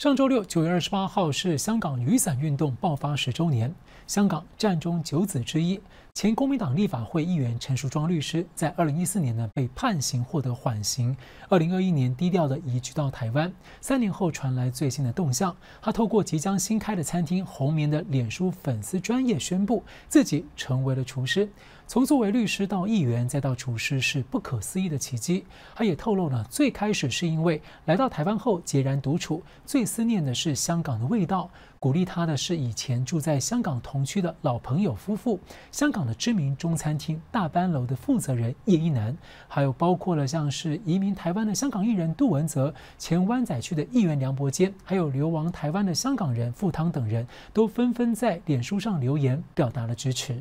上周六，九月二十八号是香港雨伞运动爆发十周年。香港战中九子之一，前公民党立法会议员陈淑庄律师，在二零一四年呢被判刑，获得缓刑。二零二一年低调的移居到台湾，三年后传来最新的动向，他透过即将新开的餐厅红棉的脸书粉丝专业宣布，自己成为了厨师。从作为律师到议员再到厨师是不可思议的奇迹。他也透露了最开始是因为来到台湾后孑然独处，最思念的是香港的味道。鼓励他的是以前住在香港同区的老朋友夫妇、香港的知名中餐厅大班楼的负责人叶一南，还有包括了像是移民台湾的香港艺人杜文泽、前湾仔区的议员梁伯坚，还有流亡台湾的香港人傅汤等人都纷纷在脸书上留言表达了支持。